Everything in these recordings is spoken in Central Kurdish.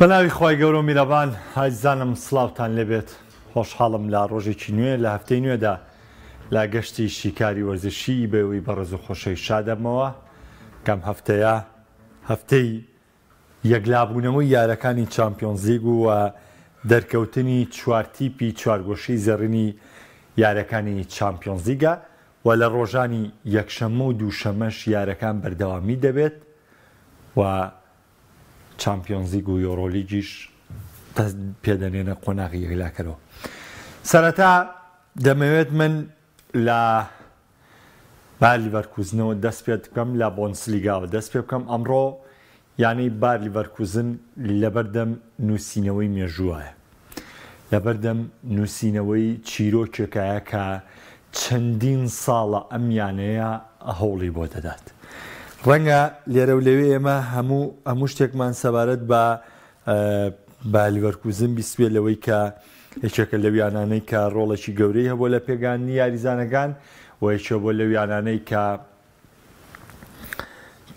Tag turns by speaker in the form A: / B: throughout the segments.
A: بەناوی خی گەورە میرەبان هایزانم سلااوان لەبێت خۆشحاڵم لە ڕۆژێکی نوێ لە هەفتەی نوێدا لا گەشتی شیکاری وەرزشی بەوەی بەڕز و خۆشەی شادەمەوە کەم هەفتەیە هەفتەی یەکلابوونەوەی یارەکانی چمپیۆنزیگ و دەرکەوتنی چوارتیپی چوارگۆشی زەڕنی یارەکانی چمپیۆنزیگە و لە ڕۆژانی یەکشەمە و دووشەمەش یارەکان بەردەوامی دەبێت و چمپیۆنزیگ و یۆڕۆلیگیش پێدەنێنە قۆناغی هێلاکەرەوە. سەرەتا دەمەوێت من لە بار لیڤەرکوزنەوە دەست پێ بکەم لە بۆنسلیگاوە دەست پێ بکەم ئەمڕۆ یانەی بار لیڤەرکوزن لەبەردەم نووسینەوەی مێژوایە. لەبەردەم نووسینەوەی چیرۆکێکایە کە چەندین ساڵە ئەمیانەیە هەوڵی بۆ دەدات. ڕەنگە لێرە و لەوێ ئێمە هەموو هەموو شتێکمان سەبارەت بە بالیوەرکوزم بیسوێ لەوەی کە هیچێکە لەویانانەی کە ڕۆڵەشی گەورەی هەبوو لە پێگانی یاریزانەکان وەیچە بۆ لەویانانەی کە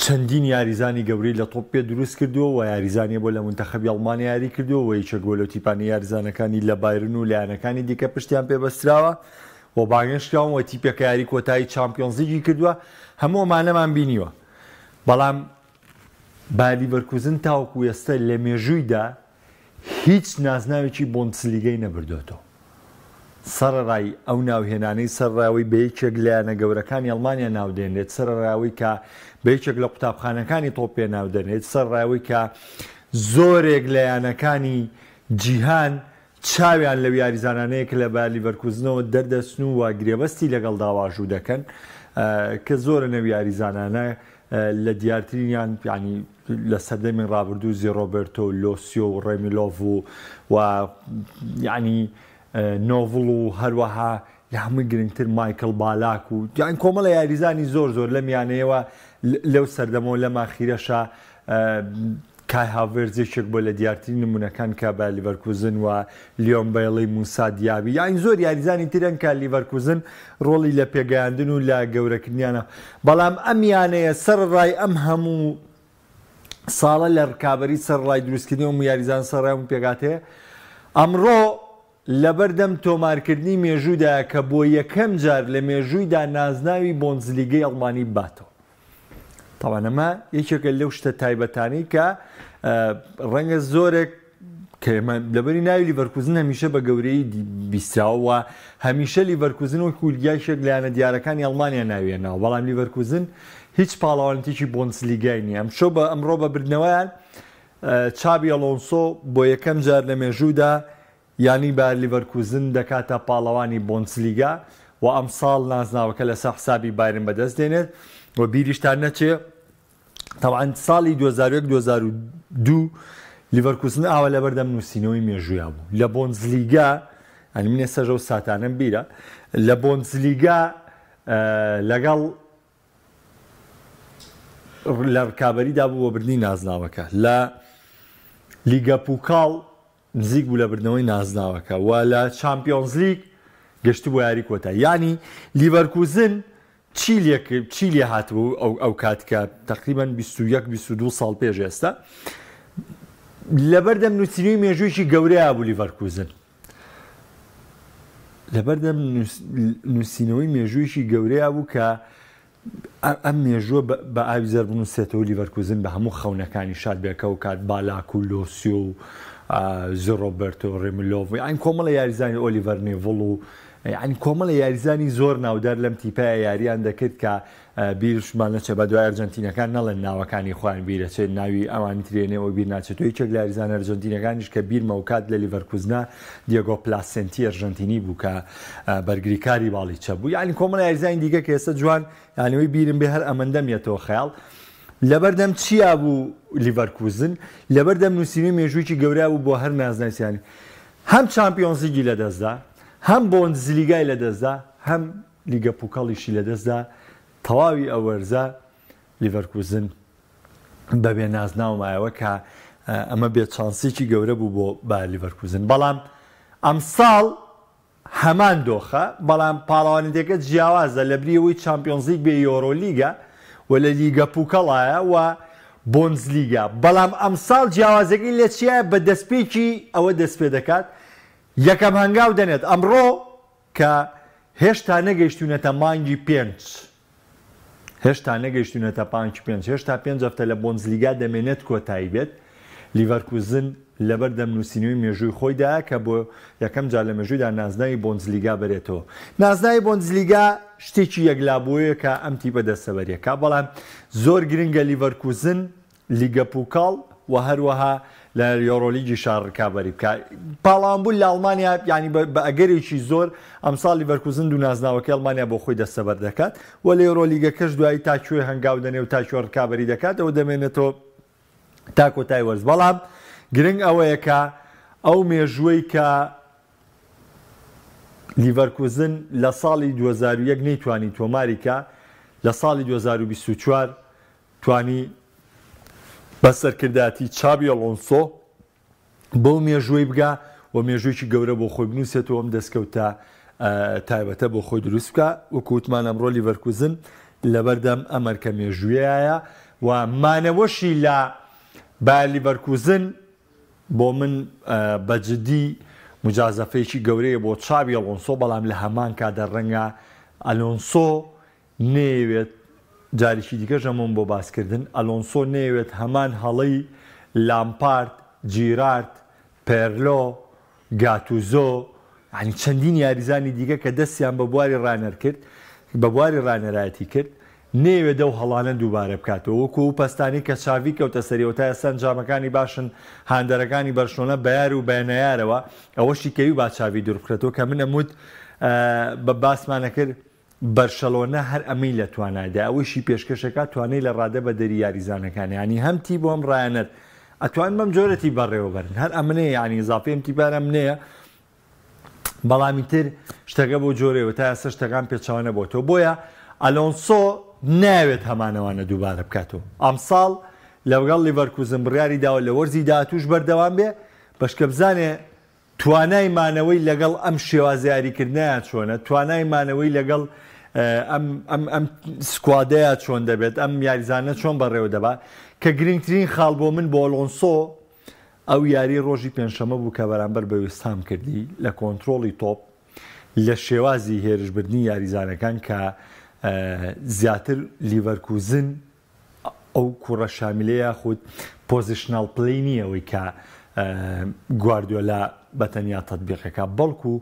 A: چەندین یاریزانی گەوری لە تۆپ پێ دروست کردووە و یاریزانیە بۆ لە منتەخەبی ئەڵمانی یاری کردووە و هیچە گۆلۆتیپانی یاریزانەکانی لە بایرن و لایەنەکانی دیکە پشتیان پێبەستراوە و باگەشتیان وە تیپەکە یاری کۆتایی چمپیۆنزیگی کردووە هەموو مانەمان بینیوە بەڵام بالیبەرکوزن تاوەکو ئێستا لە مێژوویدا هیچ نازناوێکی بۆنسلیگەی نەبردوێتەوە. سەرڕای ئەو ناوهێنانەی سەرڕاوی بەیەکێک لایەنە گەورەکانی ئەڵمانیا ناودێنێت سەرڕاوی کە بەیەکێک لە قوتابخانەکانی تۆپێ ناودێنێت سەرڕاوی کە زۆرێک لایەنەکانی جیهان چاویان لە یاریزانانەیەک لە بالی بەرکوزنەوە دەردەستن و واگرێبەستی لەگەڵ داواژوو دەکەن کە زۆرە نەوی یاریزانانە لە دیارترینیان پیانی لە سەردەمی ڕابردوو زی ڕۆبرتۆ و لۆسیۆ و ڕێمیلۆڤ و و یعنی نۆڤڵ و هەروەها لە هەموو گرنگتر مایکل بالاک و یان کۆمەڵە یاریزانی زۆر زۆر لە میانەیەوە لەو سەردەمەوە لە ماخیرەشە کای هاوێرزێکێک بۆ لە دیارتی نمونونەکان کا بە لیڤەرکوزن و لیۆم بەڵی موسا دیاوی یان زۆر یاریزانی ترەن کا لیڤەرکوزن ڕۆڵی لە پێگەیاندن و لە گەورەکردیانە بەڵام ئەمیانەیە سەر ڕای ئەم هەموو ساڵە لە ڕکابی سەر ڕای دروستکردنی و یاریزان سەرڕایم پێگاتەیە ئەمڕۆ لەبەردەم تۆمارکردنی مێژوودا کە بۆ یەکەم جار لە مێژوویدا نازناوی بۆنزلیگەی ئەڵمانی باتەوە. تاوانەمە یەکێکە لەو شتە تایبەتانی کە ڕەنگە زۆرێک کەمە لەبەری ناوی لیڤەرکوزن هەمیشە بە گەورەی بیساوە هەمیشە لیڤەرکوزن و کولیگایشێک لایەنە دیارەکانی ئەڵمانیا ناوێنەوە بەڵام لیڤەرکوزن هیچ پاڵاوانتیکی بۆنسلیگای نییە ئەمشۆ بە ئەمڕۆ بە بردنەوەیان چابی ئەلۆنسۆ بۆ یەکەم جار لە مێژوودا ینی بە لیڤەرکوزن دەکاتە پاڵەوانی بۆنسلیگا و ئەمساڵ نازناوەکە لە سەحسابی بارن بەدەست دێنێت و بیریشتان نەچێت تاوان ساڵی 2002 لیڤەرکوسن ئاوا لە بەردەم نووسینەوەی مێژویا بوو لە بۆنزلیگا ئەنی منێ سەژە و ساتانم بیرە لە بۆنزلیگا لەگەڵ لە ڕکابەریدا بوو بۆ بردننی نازناوەکە لە لیگە پوکاڵ نزیک بوو لە بردنەوەی نازناوەکە و لە چمپیۆنز لیگ گەشتی بۆ یاری کۆتا ینی لیڤەرکوزن چیلێک چیلی هاتبوو ئەو ئەو کاتکە تقریبان 22 ساڵ پێش ئێستا لەبەردەم نووسری مێژوویی گەورەیە بوو لیڤەرکوزن لەبەردەم نووسینەوەی مێژوویی گەورەیە بوو کە ئەم مێژوە بە ئاویزەر بنووسێتەوە لیڤەرکوزن بە هەموو خەونەکانی شاد بێکە و کات بالاکو لۆسیۆ و زۆرۆبرتۆ ڕێملۆڤ ئەین کۆمەڵە یاریزانی ئۆلیڤەرنێڤڵ و عنی کۆمەڵە یاریزانی زۆر ناودار لەم تیپای یاریان دەکرد کە بیرشمان لەچە بە دوای ئەرجنتینەکان نەڵێن ناوەکانی خوان بیرەچێت ناوی ئەوانی ترێنەوە بیر ناچێتەوەی چێک لاریزان ئەرژەنتینەکانیش کە بیرمەوکات لە لیڤەرکوزنا دیگۆ پلاسنتی ئەرژەنتینی بوو کە بەرگریکاری باڵی چە بوو یانی کۆمەڵە یاریزانی دیگە کە ئێستا جوان یانەوەی بیرم بێ هەر ئەمەندەمیەتەوە خەیاڵ. لەبەردەم چیا بوو لیڤەرکوزن لەبەردەم نووسینی مێژوویی گەورا بوو بۆ هەر نازناسیانی هەم چمپیۆنزیگی لەدەستدا هەم بۆن زلیگای لەدەستدا هەم لیگە پوکەڵیشی لەدەستدا تەواوی ئەوەرزە لیڤەرکوزن بەبێ نازناومایەوە کە ئەمە بێت چانسێکی گەورە بوو بۆ با لیڤەرکوزن بەڵام ئەم ساڵ هەمان دۆخە بەڵام پاڵاوانندێکە جیاوازە لە بریەوەی چمپیۆنزیک بێ یۆرۆلیگە و لە لیگە پوکەڵایە و بۆنز لیگا بەڵام ئەم ساڵ جیاوازەکەی لە چیە بە دەستپێکی ئەوە دەست پێ دەکات یەکەم هەنگاو دەنێت ئەمڕۆ کە هێشتا نەگەیشتونەتە مانگی پێنج هێشتا نەگەیشتونەتە پانچ پێنج هێشتا پێنج هەفتە لە بۆنزلیگا دەمێنێت کۆتایی بێت لیڤەرکوزن لەبەر دەمنووسینەوەی مێژووی خۆیدا کە بۆ یەکەم جار لە مێژوویدا نازنای بۆنزلیگا بێتەوە نازنای بۆنزلیگا شتێکی یەکلابوویە کە ئەمتی بەدەسەبەریە کا بەڵام زۆر گرنگە لیڤەرکوزن لیگە پوکاڵ و هەروەها لە یۆرۆلیگی شارڕکابی بکە پاڵامبول لە ئەڵمانیا ینی بە ئەگەرێکی زۆر ئەمساڵی بەرکوزند و نازناوەکە ئەڵمانیا بۆ خۆی دەستەبەر دەکات و لە یۆرۆلیگەکەش دوایی تاکوێ هەنگاو دەنێ و تاکوێ ڕکابی دەکات ئەو دەمێنێتەوە تا کۆتای وەرز بەڵام گرنگ ئەوەیەکە ئەو مێژوەی کە لیڤەرکوزن لە ساڵی 2001 نەیتوانی تۆماریکە لە ساڵی 2024 توانی بە سەرکرداتی چابی ئەلۆنسۆ بەو مێژوی بگە و مێژوویکی گەورە بۆ خۆی بنووسێتەوە ئەم دەستکەوتە تایبەتە بۆ خۆی دروست بکە وەکووتمان ئەمڕۆ لیڤەرکوزن لەبەردەم ئەمەرکە مێژویایە و مانەوەشی لە بالیڤەرکوزن بۆ من بەجددی مجازەفەیەکی گەورەیە بۆ چاوی ئەلۆنسۆ بەڵام لە هەمان کادە ڕەنگە ئەلۆنسۆ نێوێت جاریشی دیکە ژەمون بۆ باسکردن ئەلۆنسۆ نەیەوێت هەمان هەڵی لامپارت جیرارد پێرلۆ گاتوزۆ ینی چەندین یاریزانی دیگە کە دەستیان بە بواری ڕانەر کرد بە بواری ڕانەرایەتی کرد نێوێ دە و هەڵانە دووبارە بکاتەوە وەکو و پستانی کە چاوی کەوتە سەریەوە تا ئەسان جامەکانی باشن هاندەرەکانی بەرشۆنە بەیار و بەێنەیارەوە ئەوەشی کەوی باچاوی دوورخرێتەوە کە منە موت بە باسمانە کرد بەرشەلۆنە هەر ئەمەی لە توانایدا ئەوەیشی پێشکەشەکە توانەی لە ڕادە بە دەری یاریزانەکانی ینی هەمتی بۆم ڕایەنت ئەتوان بەم جۆرەی بەڕێوەبەرن هەر ئەمنەیە ینی زافێمتی بارە منەیە بەڵامی تر شتەکە بۆ جۆرەوە تا ئەسە شتەکان پێچوانە بۆتەوە بۆیە ئەلۆنسۆ ناوێت هەمانەوانە دووبارە بکاتەوە ئەمساڵ لەوگەڵ لیڤەرکوزم بڕیاری داوە لە وەرزی داهاتوش بەردەوام بێ بەشکە بزانێ توانایمانەوەی لەگەڵ ئەم شێوازیاریکردنیان چۆنە توانایمانەوەی لەگەڵ ئەم سکوادەیە چۆن دەبێت ئەم یاریزانە چۆن بەڕێوە دەبا کە گرنگترین خاڵ بۆ من بۆ ئۆلۆنسۆ ئەو یاری ڕۆژی پێنجشەمە بوو کە بەرامبەر بە وێستام کردی لە کۆنتترۆڵی تۆپ لە شێوازی هێرشبردننی یاریزانەکان کە زیاتر لیڤەرکوزن ئەو کوڕە شامیلەیە خودود پۆزیشنال پلی نییەوەی کە گواردیۆلا بەتەنیا تەتبیقەکە بەڵکو و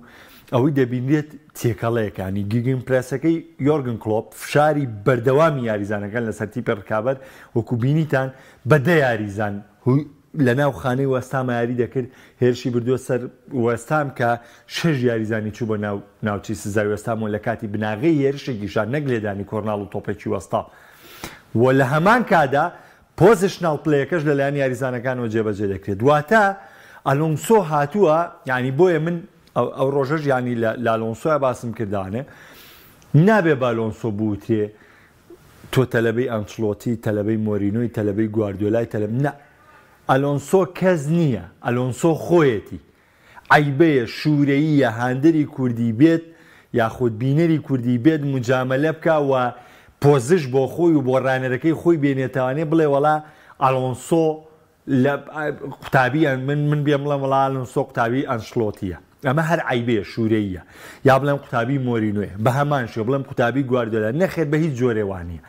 A: ئەوەی دەبینێت تێکەڵەیەکانی گیگین پرسەکەی یۆرگن کلۆپ فشاری بەردەوامی یاریزانەکان لە سەرتی پڕکابەت وەکوبینیتان بەدە یاریزان لە ناو خانەی وەستامە یاری دەکرد هێرشی بردووە سەر وەستام کە شش یاریزانی چوو بە ناو ناوچی سزای وەستام و لە کاتی بناغی هێرشێکیشان نەگلێدانی کۆرناڵ و تۆپێکی وەستا و لە هەمان کادا پۆزش ناڵپلەکەش لەلایەن یاریزانەکانەوە جێبەجێ دەکرێت دواتە ئەلۆنسۆ هاتووە یعنی بۆیە من ئەو ڕۆژەش ینی لالۆنسۆە باسم کردانێ نابێ بالۆنسۆ بوتێ تۆ تەلەبەی ئەنچلۆتی تەلەبەی مۆرینۆی تەلەبەی گواردۆلای تەلب نە ئەلۆنسۆ کەس نییە ئەلۆنسۆ خۆیەتی عیبەیە شوورەیە هاندری کوردی بێت یاخود بینەری کوردی بێت مجامەلە بکەوە پۆزش بۆ خۆی و بۆ ڕانەرەکەی خۆی بێنێتوانێ بڵێ وڵا ئەلۆنسۆ قوتابی من من بێ بڵێ وڵا ئەلۆنسۆ قوتابی ئەنشلۆتیە ئەمە هەر عیبێ شوورەیە یا بڵێم قوتابی مۆرینوێ بە هەمان شێ بڵێم قوتابی گواردۆلا نەخێت بە هیچ جۆرێوانە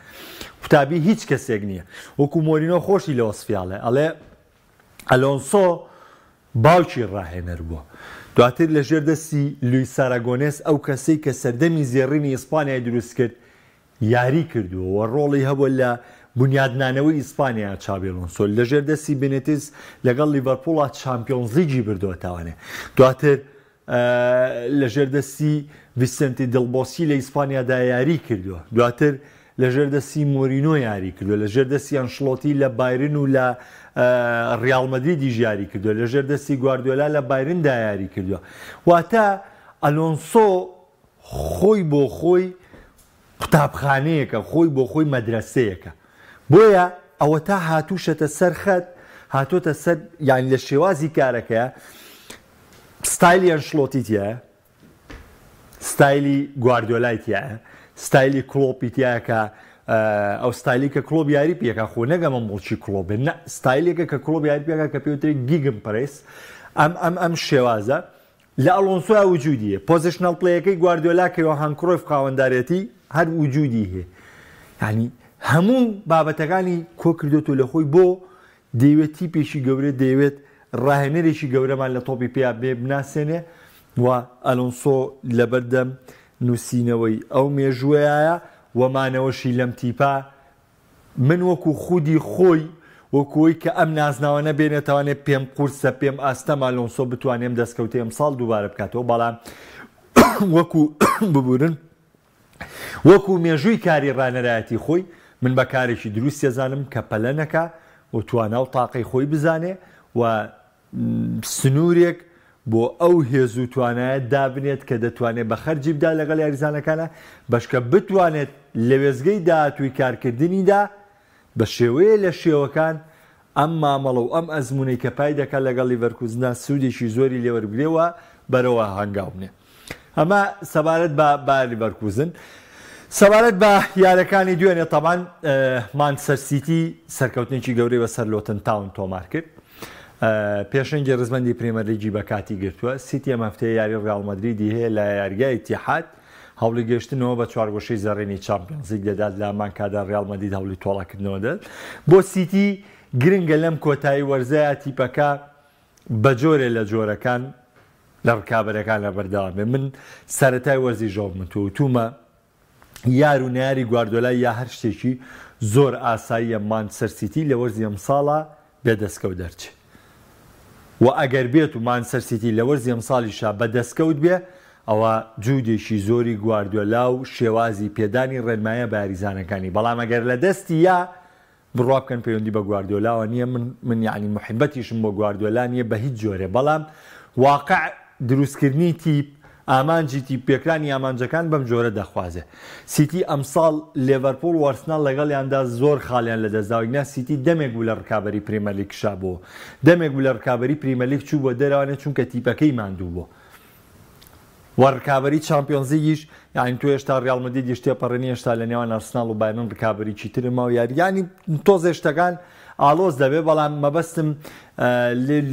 A: قوتابی هیچ کەسێک نییە وەکو مۆرینۆ خۆشی لە وەسفیاڵێ ئەڵێ ئەلۆنسۆ باوکی ڕاهێنەر بووە دواتر لە ژێر دەستی لوی ساراگۆنس ئەو کەسەی کە سەردەمی زێڕینی ئیسپانیای دروست کرد یاری کردووە ڕۆڵی هەبوو لە بنیادنانەوەی ئیسپانیا چابێلۆنسۆ لە ژێر دەستی بنێتیس لەگەڵ لیڤەرپۆڵات چمپیۆنزیجی بردووە تاوانێ دواتر لە ژێردەستی ویسنتی دڵبۆسی لە ئیسپانیادا یاری کردووە دواتر لە ژێردەسی مۆرینۆ یاری کردووە لە ژێردەسییان شڵۆتی لە بایرن و لە ڕالمەدی دیژیاری کردووە لە ژێردەستی گواردۆلا لە بایرندا یاری کردووە واتە ئەلۆنسۆ خۆی بۆ خۆی قوتابخانەیەەکە خۆی بۆ خۆی مەدرسەیەەکە بۆیە ئەوە تا هاتووشەتە سەرخەت هاتۆتە سەر یان لە شێوازی کارەکەە ستایلیان شلۆتیتیە ستایلی گواردۆلایتیە ستایلی کلۆپیتیە کە ئەو ستایلی کە کلۆب یاری پێەکە خۆ نەگەمە مڵکی کلۆبن ستایلێکە کە کلۆب یاری پێەکە کە پێوتری گیگم پرس ئەم ئەم ئەم شێوازە لە ئەلۆنسویا وجودیە پۆزیشنەڵ پلەکەی گواردۆلا کەەوە هەنکرۆف خاوەنددارەتی هەر وجودی هەیە ینی هەموو بابەتەکانی کۆ کردوێت و لە خۆی بۆ دەیوێت تیپێکی گەورە دەیوێت ڕاهێنەرێکی گەورەمان لە تۆپی پیا بێ بناسێنێ و ئەلۆنسۆ لەبەردەم نووسینەوەی ئەو مێژوەیە وەمانەوەشی لەم تیپا من وەکو خودی خۆی وەکوی کە ئەم نازناوە نەبێنێتوانێت پێم قورسە پێم ئاستەما لۆنسۆ بتوانێم دەستکەوتێم ساڵ دووبارە بکاتەوە بەڵام وەکو ببورن وەکو مێژووی کاری ڕانەرایەتی خۆی من بە کارێکی دروست ێزانم کە پەلەنەکە و توانە و تاقی خۆی بزانێ و سنوورێک بۆ ئەو هێز و توانایە دابنێت کە دەتوانێت بە خەرجیبدا لەگەڵ یاریزانەکانە بەشکە بتوانێت لە وێزگەی داهاتوی کارکردنیدا بە شێوەیە لە شێوەکان ئەم مامەڵە و ئەم ئەزمونەی کە پای دەکات لەگەڵی ڤەرکوزنا سوودێکی زۆری لێوەرگێەوە بەرەوە هەنگاومێ. ئەمە سەبارەت بە باری بەرکوزن. سەبارەت بە یارەکانی دوێنێ تەبان مانسەرسیتی سەرکەوتنێکی گەورەی بە سەر لۆتن تاون تۆمار کرد. پێشنگی ڕزمەندی پرێمەرێکی بە کاتی گرتووە سیتی ئەمەفتەیە یاری ڕالمەدرریدی هەیە لە یاریگای تیحات هەوڵی گەشتنەوە بە چوارگۆشەی زەڕێنی چاپزیک دەدات لە مانکادا ڕالمەدید هەولی تۆڵاکردنەوە دەێت بۆ سیتی گرنگە لەم کۆتایی وەرزایە تیپەکە بە جۆرێ لە جۆرەکان لە ڕکابەرەکان لە بەرداوامێ من سەتای وەرزی ژۆڵ من تو تومە یار و نیاری گواردۆلای یا هەر شتێکی زۆر ئاساییە مان سەرسیتی لە وەرزی ئەم ساڵە بێدەستکەوت دەرچێت و ئەگەر بێت و مانسەرسیتی لە وەرزی ئەم ساڵیشا بەدەستکەوت بێ ئەوە جوودێکی زۆری گواردۆلا و شێوازی پێدانی ڕێنمایە باریزانەکانی بەڵام ئەگەر لە دەستی یا بڕابکەن پەیوەندی بە گواردۆلاوە نییە من یعنی مححبەتیشم بۆ گواردۆلا نیە بە هیچ جۆرێ بەڵام واقع دروستکردنی تیپ ئامانجیتی پێکرانی ئامانجەکان بەم جۆرە دەخوازێ سیتی ئەمساڵ لێڤەرپۆل وارسنال لەگەڵ یاندا زۆر خالیان لە دەزاوینا سیتی دەمێک بوو لە ڕکابی پریمەلی کشا بۆ دەمێک بوو لە ڕکابی پریمەلیک چوو بۆ دەروانێت چونکە تیپەکەی ماندوو بۆ وەڕکابی چمپیۆنزیگیش یانی تو هێشتا ڕالمەدی دیشتێپەڕێنی هێشتا لە نێوان ئەرسناڵ و باێنن ڕکابی چیترمە و یاریانی تۆز هێشتەکان ئالۆز دەبێ بەڵام مەبەستم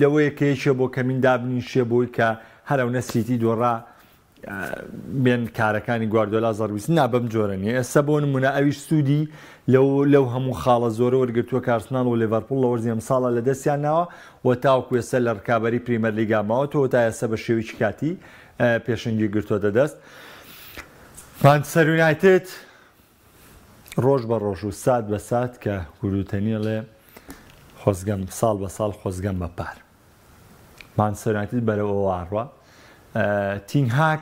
A: لەوەیە کێشە بۆ کەمین دابنیشێ بۆی کە هەرەو نەسیتی دۆڕە بێن کارەکانی گواردۆلا زەرویست نا بەم جۆرە نیە ئێستا بۆ نمونە ئەویش سوودی لەو لەو هەموو خاڵە زۆرە وەرگتووە کارسنان و لێڤەرپول لە وەرزیم ساڵە لە دەستیان ناوە و تاوکوێسە لە ڕکابی پریمەر لیگاماوە تۆ تا ئێستا بە شێوی کاتی پێشنگی گرتووە دەدەست پانسەرونایتت ڕۆژ بە ڕۆژ و سات بە سات کە گوروتەنیە لێ خۆزگەم ساڵ بە ساڵ خۆزگەم بە پار پانسەرونایتت بەرەوە ئاڕوە تینهاک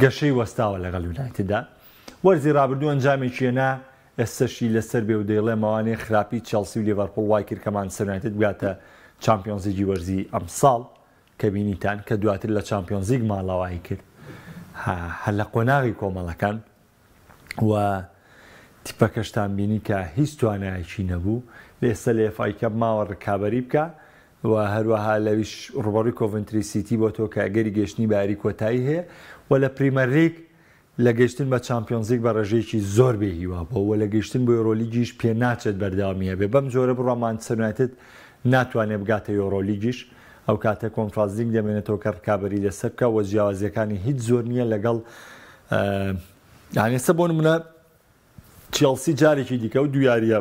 A: گەشەی وەستاوە لەگەڵ ویلایتدا وەرزی رابرردوو ئەنجامێکیێنا ئێستەشی لەسەر بێ و دەیڵێ ماوانەیە خراپی چاسی و لێڤەرپڵ وای کرد کەمان سەرێتت بگاتە چمپیۆنزیگی وەرزی ئەمساڵ کە بینیتان کە دواتر لە چمپیۆنزیگ ماڵاوایی کرد هەل لە قۆناغی کۆمەڵەکان و تیپەکەشتان بینی کە هیچ توانایکی نەبوو لێستا لێفایکە ماوە ڕکابی بکە و هەروەها لەویش ڕوبڕی کۆڤنتری سیتی بۆ تۆ کە گەری گەشتنی باری کۆتایی هەیە و لە پریمەرێک لە گەشتن بە چمپیۆنزیک بە ڕژێکی زۆر بێ هیوا بۆەوە لە گەشتن بۆ یۆرۆلیگیش پێ ناچێت بەردامیە بێ بەم جۆرە بڕۆمان سەرایەت ناتوانێت بگاتە یۆرۆلیگیش ئەو کاتە کۆنفرازینگ دەمێنێتەوە کە ڕکابی لەسەر بکە وە جیاوازیەکانی هیچ زۆر نییە لەگەڵ یانێستا بۆ منە چێلسی جارێکی دیکە و دویاریە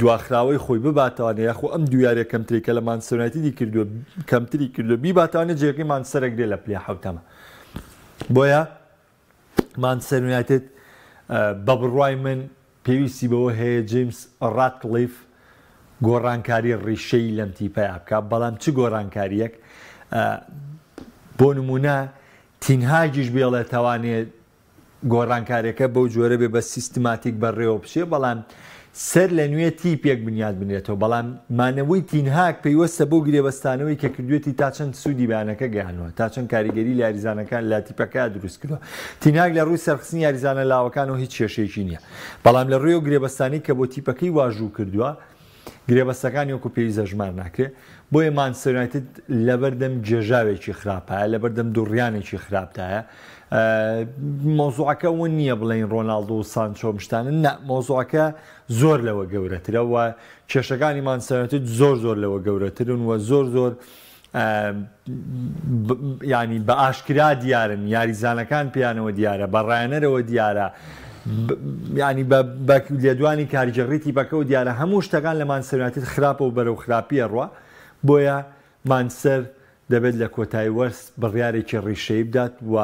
A: دواخراوەی خۆی بباتوانێ یاخۆ ئەم دویارە کەمتریکە لە مانسەونەتی دی کردو کەمتری کردو بیباتوانێت جێەکەی مانسەرەگرێ لە پلی حوتەمە. بۆیە مانسەرونایێت بە بڕای من پێویستی بەوە هەیە جیمس ڕاتکلیف گۆڕانکاری ڕیشەی لەم تیپەیە بکە بەڵام چ گۆڕانکاریەک بۆ نمونە تینهاجیش بێڵێ توانێت گۆڕانکاریەکە بەو جۆرە بێ بە سیستماتیک بەڕێوە بشێ بەڵام سەر لە نوێ تیپێک بنیاد بنێتەوە بەڵام مانەوەی تینهاک پێیوەستە بۆ گرێبەستانەوەی کە کردوێتی تا چەند سوودی بانەکە گەیانەوە تا چەند کاریگەری لاریزانەکان لا تیپەکە دروست کردوە تیناک لە ڕووی سەرخستنی یاریزانە لاوەکانەوە هیچ کێشێکی نییە بەڵام لە ڕێ و گرێبەستانی کە بۆ تیپەکەی واژوو کردووە گرێبەستەکانی وەکو پێویزە ژمار ناکرێت بۆ ئێمان سەرایەت لەبەردەم جێژاوێکی خراپە لەبەردەم دوڕیانێکی خراپتایە مۆزوعەکە ون نییە بڵین ڕۆناالدو و سانچۆ شتانن مۆزوعەکە زۆر لەوە گەورەترەوە کێشەکانیمان سەرەتت زۆر زۆر لەوە گەورەترن وە زۆر زۆر ینی بە ئاشکرا دیارن یاریزانەکان پیانەوە دیارە بەڕایەنەرەوە دیارە. ینی لێدوانی کاریجەڕیتی بەکەوت دیارە هەموو شتەکان لە مانسەراتیت خراپە و بەرەو خراپیە ڕوە بۆیە مانسەر دەبێت لە کۆتایی وەرز بڕیارێکی ڕیشەی بدات و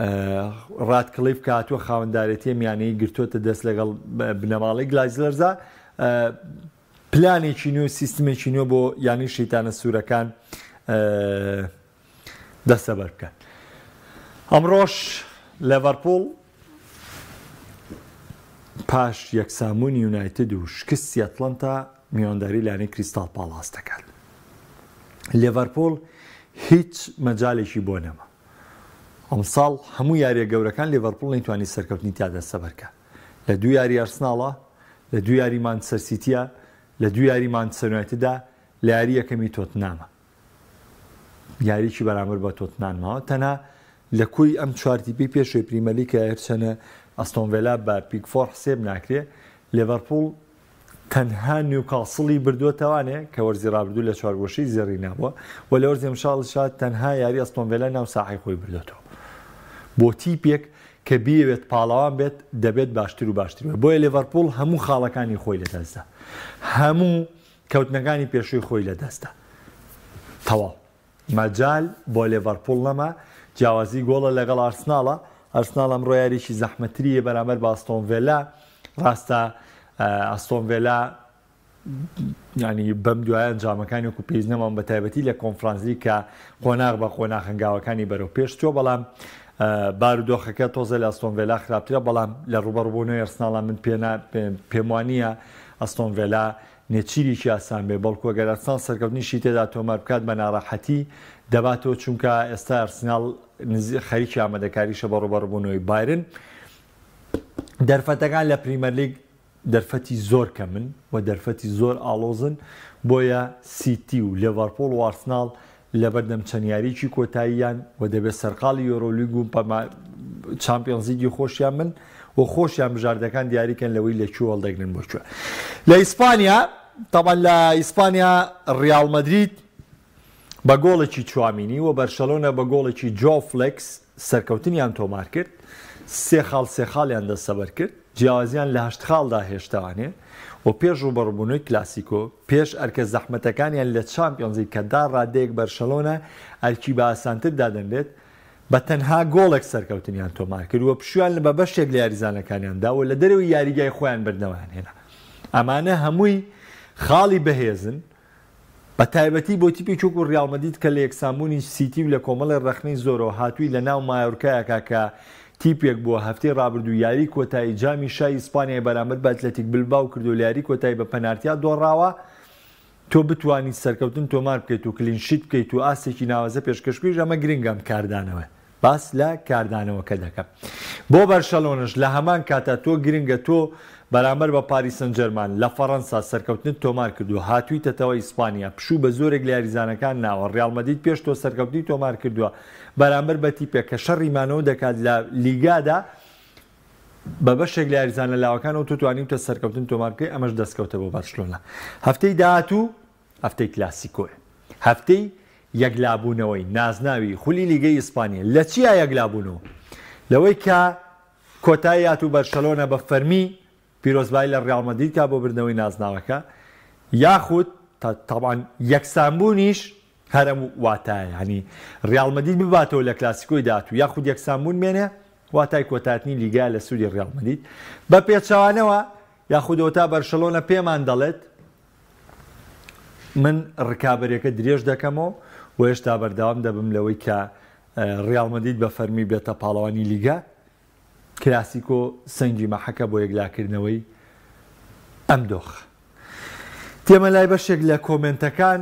A: ڕاتکڵی بکاتوە خاوەنددارەتی میانەی گرتوۆتە دەست لەگەڵ بنەماڵی گلایزلەرزا پلانێکی نوێ سیستمێکی نوێ بۆ یانی شەیتانە سوورەکان دەستە بەرکەن. ئەمڕۆژ لەڤەرپۆل پاش یەکسامونی یونایتد و شکستی ئەتلەنتا میوانداری لانی کریستال پاڵاست دەکات. لێڤەرپۆل هیچ مەجالێکی بۆ نەما. ئەمساڵ هەموو یاریە گەورەکان لێڤەرپڵ نتوانانی سەرکەوتنی تیادا سەبەرکە لە دو یاری ئەرسناڵە لە دو یاریمان سەرسیتیە لە دو یاریمان سەرنوێتدا لە یاری یەکەمی تۆتنامە یاریکی بەرامبەر بە تۆتنانماوە تەنە لە کوی ئەم چارتیپی پێشوی پریمەلی کە هەرچەنە ئەستۆنڤێلا بە پیکفۆر حسێب ناکرێ لێڤەرپول تەنها نیوکاسڵی بردووەتەوانێ کە وەرزی رابرردوو لە چوارگۆشی زێڕی نابووە و لە وەرزێمشاڵشات تەنها یاری ئەستۆنڤێلا ناو ساحی خۆی بردێتەوە بۆ تیپێک کە بیەوێت پاڵاوان بێت دەبێت باشتر و باشتر بۆیە لێڤەرپۆل هەموو خاڵەکانی خۆی لە دەستدا هەموو کەوتنەکانی پێشوی خۆی لە دەستدا تەواو مەجال بۆ لێڤەرپۆل نەما جیاوازی گۆڵە لەگەڵ ئارسناڵە ئەرسناڵم ڕۆیاریشی زەحمەتریە بەرامبەر بە ئاستۆنڤێلا ڕاستە ئەستۆنڤێلا ینی بەم دوایان جامەکانی و پێیزنەمان بە تایبەتی لە کۆنفرانزی کە قۆناغ بە خۆناخنگاوەکانی بەرەو پێشتۆ بەڵام بارودۆخەکە تۆزە لە ئەستۆنڤێلا خراپترە بەڵام لە ڕوبەربوونەوە ئەرسناڵە من پێموانە ئەستۆنڤێلا نێچیریکی ئاسان بێ بەڵکو گەرەستان سەرکەوتنیشی تێدا تۆمار بکات بە ناڕاحەتی دەباتەوە چونکە ئێستا ئەرسناڵ خەریکی ئامادەکاریشە بە ڕوبەربوونەوەی بارن دەرفەتەکان لە پریمەرلیگ دەرفەتی زۆر کە من و دەرفەتی زۆر ئالۆزن بۆیە سیتی و لێڤەرپۆل وارسناڵ لەبەردەم چەنیاریی کۆتاییان و دەبێت سەرقاڵی یۆرۆلیگ و چمپیۆنزیگی خۆشیان من و خۆشیان بژاردەکان دیاریکەن لەوەی لە چوو هەڵدەگرن بۆچوە لە ئیسپانیا تاوان لە ئیسپانیا ریالمەدریت بە گۆڵێکی چوامینی و بەرشەلۆنە بە گۆڵێکی جۆفلکس سەرکەوتنیان تۆمار کرد سێ خاڵ سێخاڵیان دەسەبەر کرد جیاوازیان لە هەشت خاڵدا هێشتوانێ و پێش و بەڕبوونی کلاسیکۆ پێش ئەرکە زەحمەتەکانیان لە چامپیۆنزی کەدا ڕادەیەک بەرشەلۆنە ئەرکی بە ئاسانتر دادەنرێت بە تەنها گۆڵێک سەرکەوتنیان تۆمار کردووە پشویان لە بە بەشێک لە یاریزانەکانیان داوە لە دەرەوەی یاریگای خۆیان بردەوان هێنا ئەمانە هەمووی خاڵی بەهێزن بە تایبەتی بۆ تیپی چوک و ڕالمەدید کە لە یەکسامونی سیتی لە کۆمەڵی ڕخنی زۆرەوە هاتووی لە ناو مایورکایەکە کە تیپێک بووە هەفتەی ڕابردوو یاری کۆتایی جامی شای ئیسپانیای بەرامبەر بەتلەتیک بلباو کردو یاری کۆتایی بە پەنارتیا دۆڕاوە تۆ بتانی سەرکەوتن تۆمار بکەیت و کلینشیت بکەیت و ئاسێکی ناوازە پێشکەشپیش ئەمە گرنگم کاردانەوە. باس لە کاردانەوەکە دەکەم. بۆ بەرشەلۆنش لە هەمان کاتە تۆ گرنگە تۆ بەرامبەر بە پاریسن جەرمان لە فەەنسا سەرکەوتنت تۆمار کردو هاتووی تەتەوە ئیسپانیا پشوو بە زۆرێک لە یاریزانەکان ناوە ڕالمەدیت پێش تۆ سەرکەوتی تۆمار کردووە بەرامبەر بەتی پێ کە شەڕیمانەوە دەکات لە لیگادا بە بەشێک لە یاریزانە لاوەکان و توانیم تە سەرکەوتن تۆمارکەی ئەمەش دەستکەوتە بۆ بارسلۆنا هەفتەی داهاتوو هەفتەی کلاسیکۆی هەفتەی یەکلابوونەوەی نازناوی خولی لیگەی ئیسپانیا لە چیا یەکلابوونەوە لەوەی کە کۆتای یات و بەرشەلۆنە بە فەرمی پیرۆزبای لە ڕالمەدید کا بۆ بردنەوەی نازناوەکە یاخود تاوان یەکسانبوونیش هەرم واتایە هەنی ڕالمەدید بباتەوە لە کلاسیکۆی داات و یاخود یەکسانبوون مێنێ واتای کۆتاتنی لیگا لە سوودی ڕالمەدید بە پێچوانەوە یاخودەوە تا بەرشەلۆنە پێمان دەڵێت من ڕکابەرەکە درێژ دەکەمەوە و هێشتا بەرداوام دەبم لەوەی کە ڕالمەدید بە فەرمی بێتە پاڵەوانی لیگە کلاسیکۆ سەنگی مەحەکە بۆ یەکلاکردنەوەی ئەم دۆخ. تێمە لای بەشێک لە کۆمنتەکان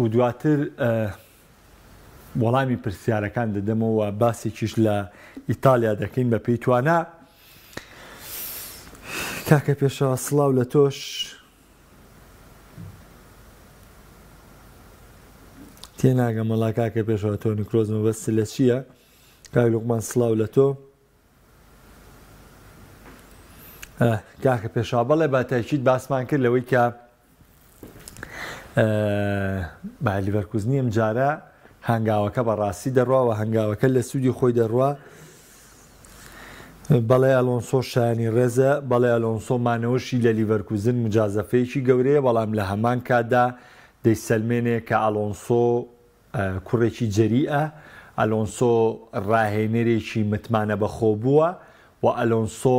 A: و دواتر وەڵامی پرسیارەکان دەدەمەوە باسێکیش لە ئیتالیا دەکەین بە پێیتوانە کاکە پێشەوە سڵاو لە تۆش تێناگەمەڵا کاکە پێشەوە تۆ نکرۆزمە بەست لە چییە؟ کای لوقمان سڵاو لە تۆ کاکە پێشا بەڵێ باتایکییت باسمان کرد لەوەی کە بالیڤەرکوز نیەم جارە هەنگاوەکە بەڕاستی دەڕواوە هەنگاوەکە لە سوودی خۆی دەڕوا بەڵێ ئەلۆنسۆ شانی ڕێزە بەڵێ ئەلۆنسۆمانەوەشی لە لیڤەرکوزن مجازەفەیەکی گەورەیە بەڵام لە هەمان کادا دەیسەلمێنێ کە ئەلۆنسۆ کوڕێکی جەریئە ئەلۆنسۆ ڕاهێنەرێکی متمانە بەخۆ بووە و ئەلۆنسۆ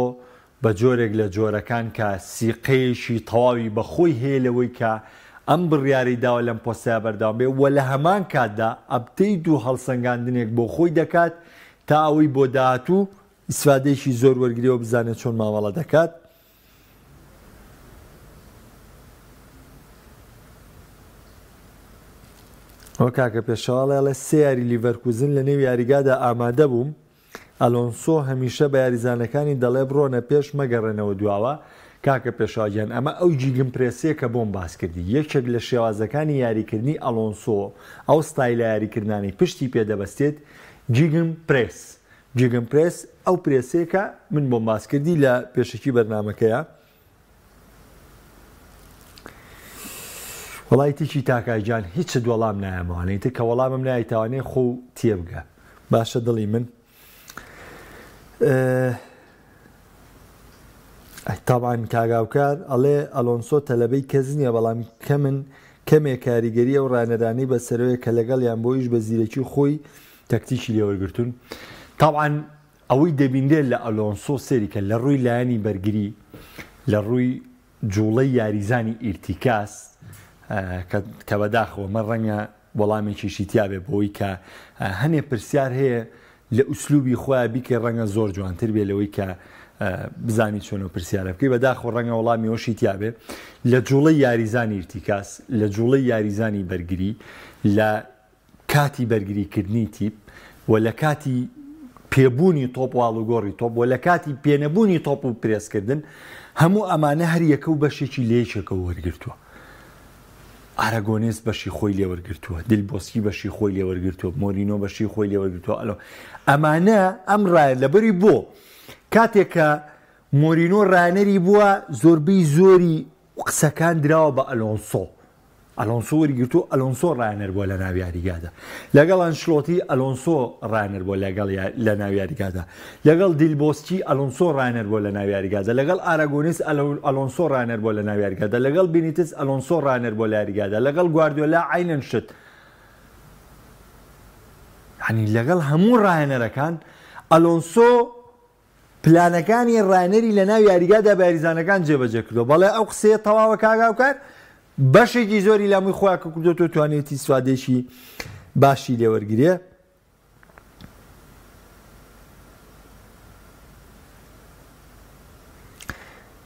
A: بە جۆرێک لە جۆرەکان کە سیقەیەشی تەواوی بەخۆی هەیە لەوەی کە ئەم بڕیاری داوە لەم پۆسیا بەرداوام بێ وە لە هەمان کاتدا ئەبتەی دوو هەڵسەنگاندنێک بۆ خۆی دەکات تا ئەوەی بۆ داهاتوو ئیسفادەیەکی زۆر وەرگریەوە بزانێت چۆن ماوەڵە دەکات ئەو کاکە پێشەواڵە لە سێ یاری لیڤەرکوزن لە نێو یاریگادا ئامادە بووم ئەلۆنسۆ هەمیشە بە یاریزانەکانی دەڵێ بڕۆنە پێش مەگەڕێنەوە دواوە کاکە پێشاگیان ئەمە ئەو جیگم پرسیە کە بۆم باس کردی یەکێک لە شێوازەکانی یاریکردنی ئەلۆنسۆ ئەو ستایل یاریکردانی پشتی پێدەبەستێت جیگم پرس جیگم پرس ئەو پرسێکە من بۆم باس کردی لە پێشکی بەرنمەکەیە وڵایتیکی تاکایجان هیچ دووەڵام نایەمەوانێتە کە وەڵامم نایتوانێ خۆ تێبگە باشە دڵی من تاوان کاگاوکار ئەڵێ ئەلۆنسۆ تەلەبەی کەز نییە بەڵام کە من کەمێک کاریگەری ئەو ڕانەدانی بەسەرەوەی کە لەگەڵ یان بۆیش بە زیرەکی خۆی تەکتیشی لێوەرگتون تاوان ئەوەی دەبیندێت لە ئەلۆنسۆ سێریکە لە ڕووی لایانی بەرگری لە ڕووی جوڵەی یاریزانی ئیرتیکاس کە بەداخەوە مە ڕەنگە وەڵامێکی شیتیا بێ بۆی کە هەنێ پرسیار هەیە لە ئوسلوبی خۆیان بیکە ڕەنگە زۆر جوانتر بێ لەوەی کە بزانانی چۆنەوە پرسیارە بکەی بەداخۆ ڕەنگە وەڵامی ئەوشی تیاابێ لە جوڵی یاریزانی ارتیکاس لە جوڵی یاریزانی بەرگری لە کاتی بەرگریکردنی تیپ و لە کاتی پێبوونی تۆپ واڵوگۆڕی تۆپ بۆ لە کاتی پێنەبوونی تۆپ و پرێسکردن هەموو ئەمانە هەر یەکە و بەشێکی لێشەکە وەرگرتووە ئارەگۆنێز بەشی خۆی لێوەرگرتووە دل بۆسی بەشی خۆی لێوەرگرتووە مۆرینۆ بەشی خۆی لێوەرگرتووە ئەلۆ ئەمانە ئەم ڕایە لەبەری بۆ کاتێکە مۆرینۆ ڕانەری بووە زۆربەی زۆری قسەکان درراوە بە ئەلۆنسۆ ئەلۆنسۆ وەرگرت و ئەلۆنسۆ ڕایەنەر بۆ لە ناویاریگادا لەگەڵان شلۆتی ئەلۆنسۆ ڕایەنەر بۆ لەگەڵ لە ناویاریگادا لەگەڵ دیلبۆستی ئەلۆنسۆ ڕایەنەر بۆ لە ناویاریگادا لەگەڵ ئاراگۆنیس ئەلۆنسۆ ڕایەنەر بۆ لە ناویاریگادا لەگەڵ بینیتس ئەلۆنسۆ ڕایەنەر بۆ لاریگادا لەگەڵ گواردۆلا عینەن شت هەنی لەگەڵ هەموو ڕایەنەرەکان ئەلۆنسۆ پلانەکانی ڕایەنەری لە ناو یاریگادا باریزانەکان جێبەجێ کردو بەڵێ ئەو قسەیە تەواوە کاگااوکار بەشێکی زۆری لامووی خواکە کردو تۆ توانێتی سوادێکی باشی لێوەرگێ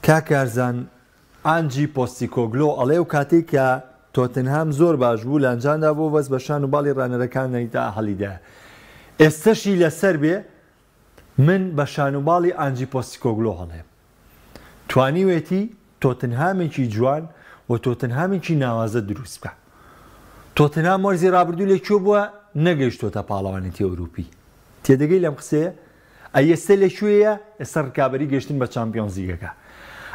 A: کاکارزان ئانجی پۆستیکۆگلۆ ئەڵێ و کاتێک کە تۆتنهام زۆر باش بوو لەنجاندا بۆ بەس بەشان و باڵی ڕانەرەکان نەیتا هەڵیدا. ئێستەشی لەسەر بێ من بە شانوباڵی ئانجی پۆستیکۆگلۆ هەڵێ. توانیوێتی تۆتنهامێکی جوان و تۆ تەنهامێکی ناوازە دروست بکە تۆ تەنها مەرزی رابرردوو لە چۆ بووە نەگەیشتۆتە پاڵەوانێتی ئەوروپی تێدەگەی لەم قسەیە ئەیستا لە شوێیە ئێستا ڕکابی گەشتن بە چمپیۆنزیگەکە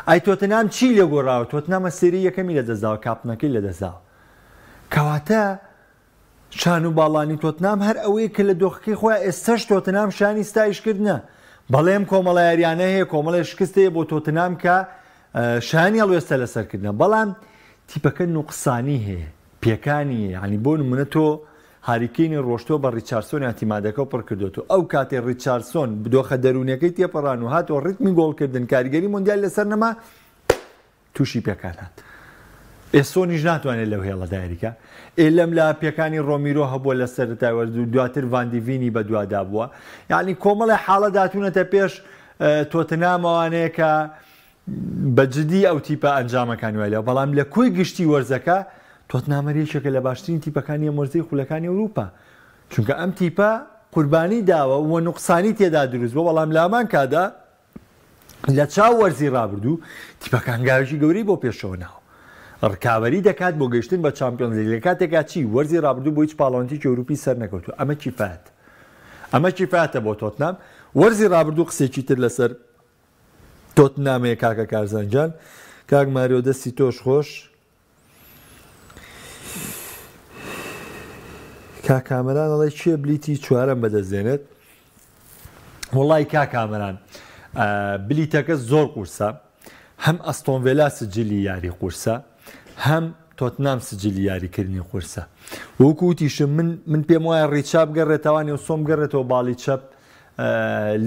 A: ئای تۆتەنام چی لە گۆڕاوە تۆتنامە سێری یەکەمی لە دەزاوە کاپنەکەی لە دەزاوە کەواتە شان و باڵانی تۆتنام هەر ئەوەیە کە لە دۆخەکەی خۆی ئێستش تۆتەنام شانی ستایشکردە بەڵێم کۆمەڵایریانە هەیە کۆمەڵی شکستەیە بۆ تۆتنام کە شانی هەڵوێستە لەسەرکردە بەڵام تیپەکە نوقسانی هەیە پێکانی عنی بۆ منە تۆ هاریکینی ڕۆشتۆ بە ریچارسۆن یاتیمادەکە و پڕکردوێت و ئەو کاتێ ریچارسۆن بدۆخە دەرونەکەی تێپەڕان و هاتۆ ڕیتمی گۆڵکردن کاریگەری مندیال لەسەر نەما تووشی پێکان هات. ئێسۆنیش ناتوانێت لەو هێڵە دایریکە ئێلم لە پێکانی ڕۆمیرۆ هەبووە لە سەرتاوەرد و دواتر ڤاندیڤینی بە دووادا بووە یعنی کۆمەڵی حاڵە داتونەتە پێش تۆتنامەوانەیە کە بەجددی ئەو تیپە ئەنجامەکان وایە بەڵام لە کوی گشتی وەرزەکە تۆت نامەرێکێکە لە باشترین تیپەکانی مەرزەی خولەکانی ئەوروپا چونکە ئەم تیپە قوربانی داوە وە نوقسانی تێدا دروست بۆ بەڵام لامان کادا لە چاو وەرزی ڕابردوو تیپەکانگاوشی گەوری بۆ پێشەوە ناو ڕکاوەری دەکات بۆ گەشتن بە چمپیۆنزی لە کاتێکا چی وەرزی ڕابردوو بۆ هیچ پاڵۆنتی ئەوروپی سەر نەکەوتو ئەمە چی فات ئەمە چی فاتە بۆ تۆتنام وەرزی ڕابردوو قسێکی تر لەسەر تۆت نامەیە کاکە کارزانجان کاک ماریۆ دەستی تۆش خۆش کاکامەران ئەڵی چێ بلیتی چوارەم بەدەزێنێت وڵی کاکامەران بلیتەکە زۆر قورسە هەم ئەستۆنڤێلا سجلی یاری قورسە هەم تۆتنام سجلی یاریکردنی قورسە وەکوتیشم من پێم وایە ڕیچاب گەڕێتوانی و سۆم گەڕێتەوە باڵی چەپ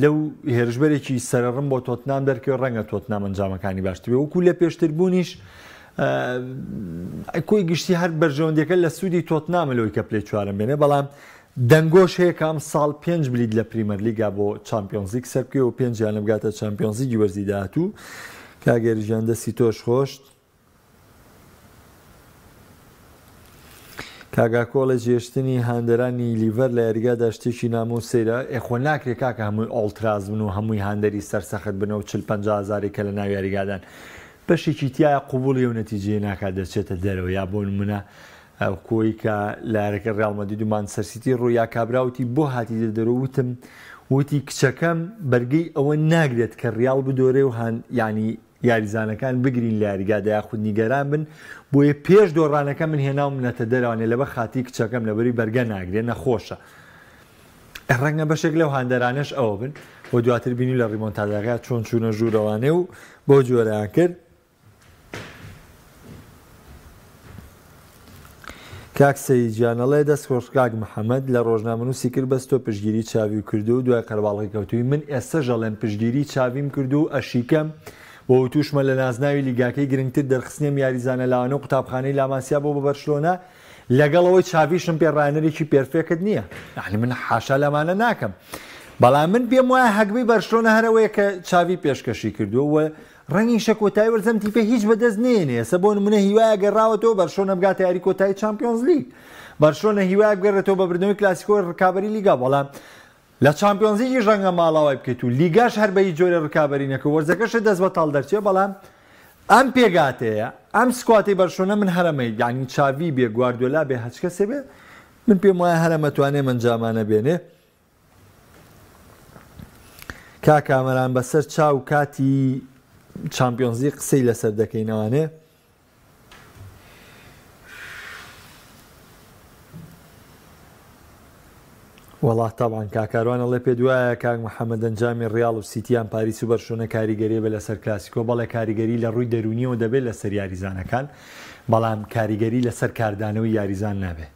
A: لەو هێرشبەرێکی سەرڕم بۆ تۆتنام دەرکە ڕەنگە تۆتنام ئەنجامەکانی باشتر بێ وەکو لە پێشتر بوونیش کۆی گشتی هەر بەرژەوەندەکە لە سوودی تۆتنامەلەوەی کە پلێ چوارم بێنێ بەڵام دەنگۆش هەیە کام ساڵ پێنج بلیت لە پریمەرلیگا بۆ چمپیۆنزیک سەرکەی و پێنجیان لەبگاتە چمپیۆنزیگی وەرزی داهاتوو کاگەریژیان دەستی تۆش خۆشت کاگاکۆڵە جێشتنی هاندەرانی لیڤەر لە ئەرگادا شتێکی نامۆ سەیرە ئێخۆ ناکرێت کاکە هەمووی ئۆڵتراز بن و هەمووی هەندەری سەرسەخت بنە و 500هزاری کە لە ناوی ئەریگادان بەشێکی تایە قوبولی و نەتیجێ ناکات دەچێتە دەرەوە یا بۆن منە کۆی کە لارەکە ڕالمەدی دومان سەرسیتی ڕویا کابراوتی بۆ هاتی دەدەرەوتم وتی کچەکەم بەرگەی ئەوە ناگرێت کە ریال بدۆرێ و هەن ینی یاریزانەکان بگرین لاریگادا یاخود نیگەران بن بۆیە پێش دۆڕانەکە من هێناو منەتە دەروانێ لەبە خاتی کچەکەم لەبەری بەرگە ناگرێ نەخۆشە. ڕەنگە بەشێک لەو هەندەرانش ئەوە بن بۆ دواتر بینی لە ڕیمۆنتاداگا چۆن چوونە ژوورەوانێ و بۆ جۆرەیان کرد. کاکسی جیانەڵێ دەست خۆشکاک محەممەد لە ڕۆژنامەنووسی کرد بەست تۆ پشگیری چاوی و کردو و دوای قەرواڵی کەوتوی من ئێستا ژەڵێن پشگیری چاویم کردو و ئەشیکەم و تووشمە لە نازناوی لیگاکەی گرنگتر دەرخستنیە یاریزانە لاوانە و قوتابخانەی لاماسیا بۆ بە بەرشلۆنا لەگەڵەوەی چاویشم پێڕانەرێکی پێرفێکت نییە یعنی من حاشا لەمانە ناکەم. بەڵام من پێم وایە هەگوی بەرشۆنە هەرەوەیە کە چاوی پێشکەشی کردووە ڕەنی شە کۆتایی وەرزەم تیپە هیچ بەدەست نێنێ سە بۆن منە هیوایە گەڕاوەتەوە بەرشۆنە بگات یاری کۆتایی چمپیۆنز لیگ بەرشۆنە هیوای گەڕێتەوە بە بردنەوەی کلاسیکۆ ڕکابی لیگا بەڵام لە چمپیۆنزیی ڕەنگە ماڵاوای بکەیت و لیگاش هەربەی جۆرە ڕکابەرینەکە وەرزەکەش دەست بە تاڵ دەرچێ بەڵام ئەم پێگاتەیە ئەم سکواتی بەرشۆنە من هەرەمەی یانی چاوی بێ گواردۆلا بێ هەچکە سێبێ من پێم وایە هەرەمەتوانێ منجامانە بێنێ کا کامەران بەسەر چاو کاتی چمپیۆنزی قسەی لەسەر دەکەینەوانێ وڵات تاوان کاکاروانە لە پێ دوایە کاک محەممەد ئەنجامی ڕیال و سییان پاریس و بەرشۆنە کاریگەری بە لە سەر کلاسیکۆ بەڵێ کاریگەری لە ڕووی دەرونیەوە دەبێت لە سەر یاریزانەکان بەڵام کاریگەری لە سەر کاردانەوەی یاریزان نابێت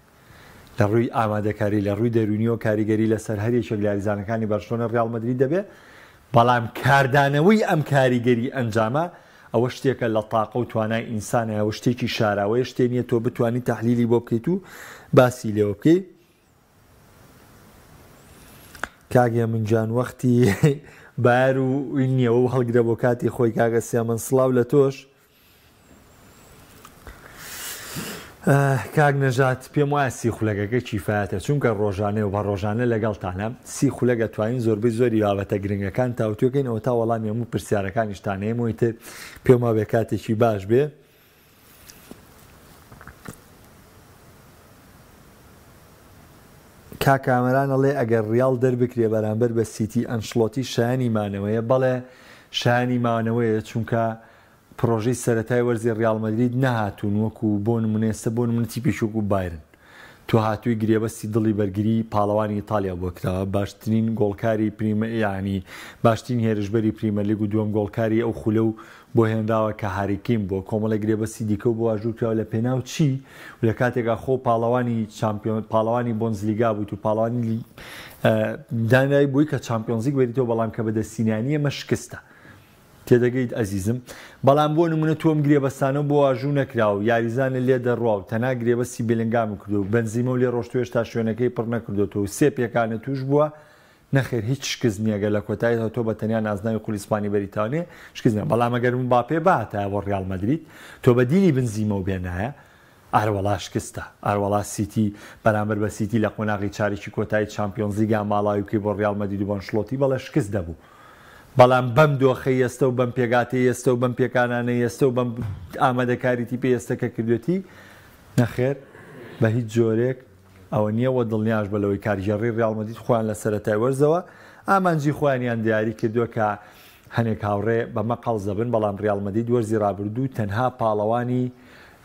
A: لە ڕووی ئامادەکاری لە ڕووی دەرونیەوە کاریگەری لە سەر هەرێکێک یاریزانەکانی بەرشۆنە ڕالمەدرری دەبێت بەڵام کاردانەوەی ئەم کاریگەری ئەنجامە ئەوە شتێکە لە تااقە و توانای ئینسانە ئەوە شتێکی شاراوەیە شتێنە تۆ بتانی تحلیلی بۆ بکەیت و باسی لێوە بکەیت کاگێ من جان وەختی بار و نییەوە و هەڵگرە بۆ کاتی خۆی کاگە سیامەن سلااو لە تۆش کاک نەژات پێم وایە سی خولەگەکە چیفاەتە چونکە ڕۆژانێ و بە ڕۆژانە لەگەڵتانە سی خولەگە توانین زۆربەی زۆری یاوەتە گرنگەکان تاوتوکەین ئەوە تا وەڵام هەموو پرسیارەکانیشتانەیە مۆیتر پێما بێ کاتێکی باش بێ کاکامرانەڵێ ئەگەر ریال دەربکرێ بەرامبەر بە سیتی ئەنشلۆتی شانی مانەوەیە بەڵێ شانی مانەوەیە چونکە پرۆژەی سەتای وەرزی ڕالمەدرید نەهاتون وەکو بۆ نمونێسە بۆ منتی پێشوەکو بایرن تو هاتووی گرێبەستی دڵی بەرگری پاڵەوانی ئیتالیا بۆ کراوە باشترین گۆڵکاری پریمە یعنی باشترین هێرشبەری پریمە لەگ و دووەم گۆڵکاری ئەو خولە و بۆ هێنراوە کە هاریکیم بۆ کۆمەڵە گرێبەسی دیکە بۆ ئاژوورکراوە لە پێناو چی و لە کاتێکا خۆ پاڵەوانی چمپیۆن پاڵەوانی بۆنزلیگا بوو و پاڵانی دانای بووی کە چمپیۆنزیک بێتەوە بەڵام کە بەدەستینیانیە مەشکستە تێدەگەیت ئەزیزم بەڵام بۆ نمونە تۆم گرێبەستانە بۆ واژوو نەکراوە یاریزانە لێ دەڕواو تەنا گرێبەسی بێلنگام کردو بنزیمە و لێ ڕۆشت هێشتا شوێنەکەی پڕ نەکردوەوە سێپیەکانە توش بووە نەخێر هیچ شکز نیەگە لە کۆتایەوە تۆ بە تەنیا نازناوی قولیسپانی بەریتانێ شکزنە بەڵام ئەگەرم باپێ باتە بۆ ڕال مدریت تۆ بە دیری بنزیمە و بێنایە ئاروەڵا شکستە ئاروەڵا سیتی بەرامبەر بە سیتی لە قۆناغی چارێکی کۆتایی چمپیۆنزیگا ماڵاوکی بۆ ڕالمەدی دوبان شلۆتی بەڵە شکست دەبوو. بەڵام بەم دۆخی ئێستا و بەم پێگاتی ئێستا و بەم پێکانانە ئێستا و بەم ئامادەکاریتی پێ ئێستەکە کردوێتی نەخێر بە هیچ جۆرێک ئەوە نییەوە دڵنیاش بەلەوەی کارژێڕی ڕالمەدیت خۆیان لە سەرەتای وەرزەوە ئامانجی خۆیانیان دیاری کردووە کە هەنێک هاوڕێ بەمە قەڵزە بن بەڵام ڕالمەدی دوەرزی رابرردوو تەنها پاڵەوانی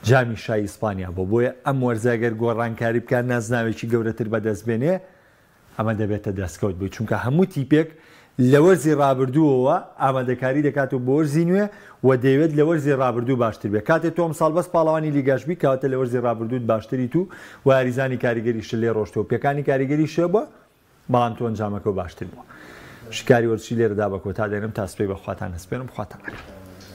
A: جامی شای ئیسپانیا بۆ بۆیە ئەم وەرزاگەر گۆڕانکاری بکار نازناوێکی گەورەتر بەدەستبێنێ ئەمە دەبێتە دەستکەوت بوو چونکە هەموو تیپێک لە وەرزی ڕابردووەوە ئامادەکاری دەکات و بۆرزی نوێ و دەیەوێت لە وەرزی ڕابردوو باشتر بێ کاتێک تۆم ساڵبەست پاڵەوانی لیگەشببی کاتە لە وەرزی ڕابردوت باشتری تو و یاریزانی کاریگەری ش لێ ڕۆشتەوە پێکانی کاریگەری شێبە بەڵام تۆ ئەنجامەکە و باشتر بووە شکاری وەرزی لێرەدا بەکۆ تا دێنم تاسپی بەخواتان هەسپێنم خواتان.